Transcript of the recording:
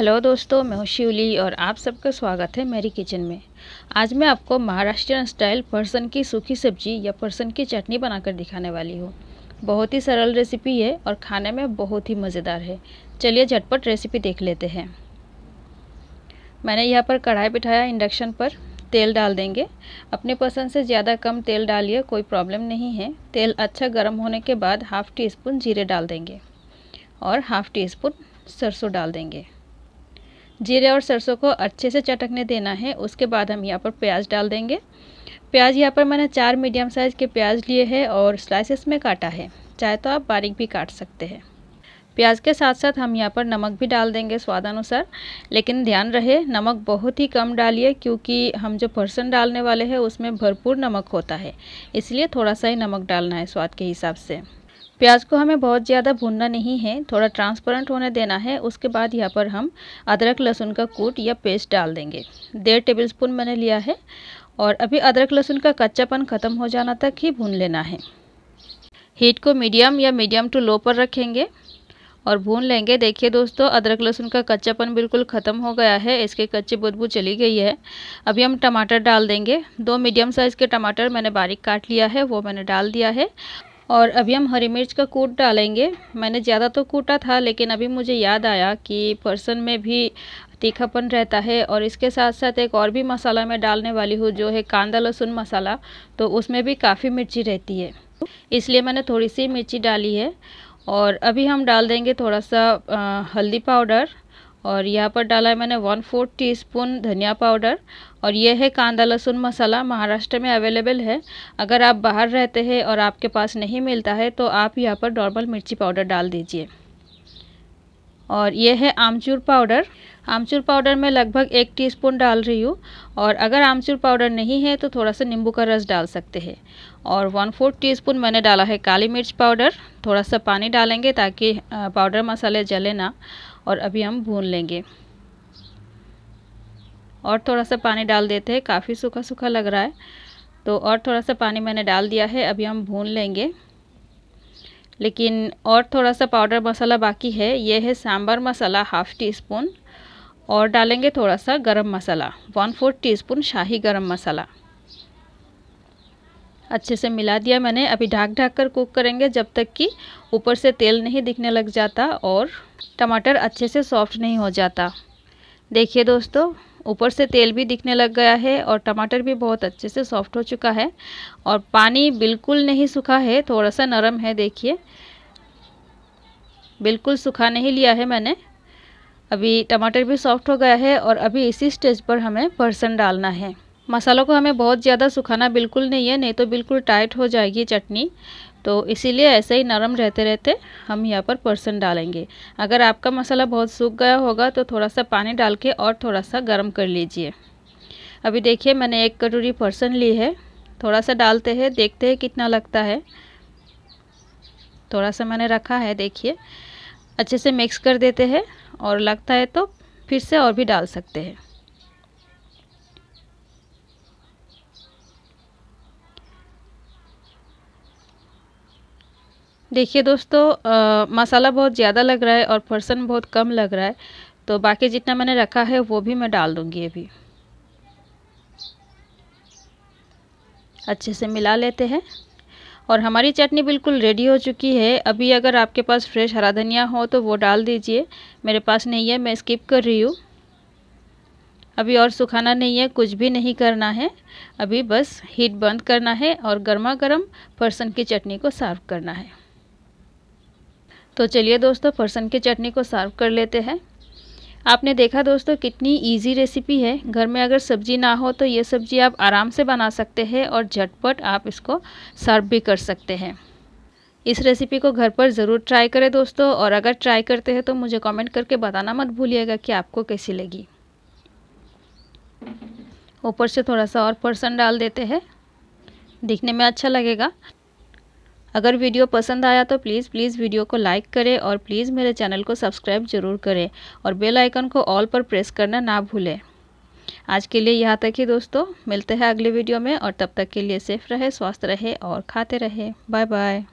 hello दोस्तों मैं हूँ शिवली और आप सबका स्वागत है मेरी किचन में आज मैं आपको महाराष्ट्रियन स्टाइल पर्सन की सूखी सब्जी या पर्सन की चटनी बनाकर दिखाने वाली हूँ बहुत ही सरल रेसिपी है और खाने में बहुत ही मज़ेदार है चलिए झटपट रेसिपी देख लेते हैं मैंने यहाँ पर कढ़ाई बिठाया इंडक्शन पर तेल डाल देंगे अपने पसंद से ज़्यादा कम तेल डालिए कोई प्रॉब्लम नहीं है तेल अच्छा गर्म होने के बाद हाफ़ टी स्पून जीरे डाल देंगे और हाफ़ टी स्पून सरसों डाल देंगे जीरे और सरसों को अच्छे से चटकने देना है उसके बाद हम यहाँ पर प्याज डाल देंगे प्याज यहाँ पर मैंने चार मीडियम साइज़ के प्याज लिए हैं और स्लाइसेस में काटा है चाहे तो आप बारीक भी काट सकते हैं प्याज के साथ साथ हम यहाँ पर नमक भी डाल देंगे स्वादानुसार लेकिन ध्यान रहे नमक बहुत ही कम डालिए क्योंकि हम जो भरसन डालने वाले हैं उसमें भरपूर नमक होता है इसलिए थोड़ा सा ही नमक डालना है स्वाद के हिसाब से प्याज को हमें बहुत ज़्यादा भूनना नहीं है थोड़ा ट्रांसपेरेंट होने देना है उसके बाद यहाँ पर हम अदरक लहसुन का कूट या पेस्ट डाल देंगे डेढ़ टेबल स्पून मैंने लिया है और अभी अदरक लहसुन का कच्चापन ख़त्म हो जाना तक ही भून लेना है हीट को मीडियम या मीडियम टू लो पर रखेंगे और भून लेंगे देखिए दोस्तों अदरक लहसुन का कच्चापन बिल्कुल ख़त्म हो गया है इसके कच्चे बदबू चली गई है अभी हम टमाटर डाल देंगे दो मीडियम साइज़ के टमाटर मैंने बारीक काट लिया है वो मैंने डाल दिया है और अभी हम हरी मिर्च का कूट डालेंगे मैंने ज़्यादा तो कूटा था लेकिन अभी मुझे याद आया कि पर्सन में भी तीखापन रहता है और इसके साथ साथ एक और भी मसाला मैं डालने वाली हूँ जो है कांदा लहसुन मसाला तो उसमें भी काफ़ी मिर्ची रहती है इसलिए मैंने थोड़ी सी मिर्ची डाली है और अभी हम डाल देंगे थोड़ा सा आ, हल्दी पाउडर और यहाँ पर डाला है मैंने वन फोर्थ टी स्पून धनिया पाउडर और यह है कांदा लहसुन मसाला महाराष्ट्र में अवेलेबल है अगर आप बाहर रहते हैं और आपके पास नहीं मिलता है तो आप यहाँ पर नॉर्मल मिर्ची पाउडर डाल दीजिए और यह है आमचूर पाउडर आमचूर पाउडर मैं लगभग एक टीस्पून डाल रही हूँ और अगर आमचूर पाउडर नहीं है तो थोड़ा सा नींबू का रस डाल सकते हैं और वन फोर्थ टीस्पून मैंने डाला है काली मिर्च पाउडर थोड़ा सा पानी डालेंगे ताकि पाउडर मसाले जले ना और अभी हम भून लेंगे और थोड़ा सा पानी डाल देते हैं काफ़ी सूखा सूखा लग रहा है तो और थोड़ा सा पानी मैंने डाल दिया है अभी हम भून लेंगे लेकिन और थोड़ा सा पाउडर मसाला बाकी है ये है sambar masala half teaspoon और डालेंगे थोड़ा सा garam masala one fourth teaspoon शाही गरम मसाला अच्छे से मिला दिया मैंने अभी ढाक ढाक कर कुक करेंगे जब तक कि ऊपर से तेल नहीं दिखने लग जाता और टमाटर अच्छे से सॉफ्ट नहीं हो जाता देखिए दोस्तों ऊपर से तेल भी दिखने लग गया है और टमाटर भी बहुत अच्छे से सॉफ्ट हो चुका है और पानी बिल्कुल नहीं सूखा है थोड़ा सा नरम है देखिए बिल्कुल सूखा नहीं लिया है मैंने अभी टमाटर भी सॉफ्ट हो गया है और अभी इसी स्टेज पर हमें परसन डालना है मसालों को हमें बहुत ज़्यादा सुखाना बिल्कुल नहीं है नहीं तो बिल्कुल टाइट हो जाएगी चटनी तो इसीलिए ऐसे ही नरम रहते रहते हम यहाँ पर पर्सन डालेंगे अगर आपका मसाला बहुत सूख गया होगा तो थोड़ा सा पानी डाल के और थोड़ा सा गर्म कर लीजिए अभी देखिए मैंने एक कटोरी पर्सन ली है थोड़ा सा डालते हैं देखते हैं कितना लगता है थोड़ा सा मैंने रखा है देखिए अच्छे से मिक्स कर देते हैं और लगता है तो फिर से और भी डाल सकते हैं देखिए दोस्तों आ, मसाला बहुत ज़्यादा लग रहा है और फरसन बहुत कम लग रहा है तो बाकी जितना मैंने रखा है वो भी मैं डाल दूँगी अभी अच्छे से मिला लेते हैं और हमारी चटनी बिल्कुल रेडी हो चुकी है अभी अगर आपके पास फ्रेश हरा धनिया हो तो वो डाल दीजिए मेरे पास नहीं है मैं स्किप कर रही हूँ अभी और सुखाना नहीं है कुछ भी नहीं करना है अभी बस हीट बंद करना है और गर्मा गर्म फरसन की चटनी को सर्व करना है तो चलिए दोस्तों फरसन की चटनी को सर्व कर लेते हैं आपने देखा दोस्तों कितनी इजी रेसिपी है घर में अगर सब्जी ना हो तो ये सब्जी आप आराम से बना सकते हैं और झटपट आप इसको सर्व भी कर सकते हैं इस रेसिपी को घर पर ज़रूर ट्राई करें दोस्तों और अगर ट्राई करते हैं तो मुझे कमेंट करके बताना मत भूलिएगा कि आपको कैसी लगी ऊपर से थोड़ा सा और फरसन डाल देते हैं दिखने में अच्छा लगेगा अगर वीडियो पसंद आया तो प्लीज़ प्लीज़ वीडियो को लाइक करें और प्लीज़ मेरे चैनल को सब्सक्राइब ज़रूर करें और बेल आइकन को ऑल पर प्रेस करना ना भूलें आज के लिए यहाँ तक ही दोस्तों मिलते हैं अगले वीडियो में और तब तक के लिए सेफ रहे स्वस्थ रहे और खाते रहे बाय बाय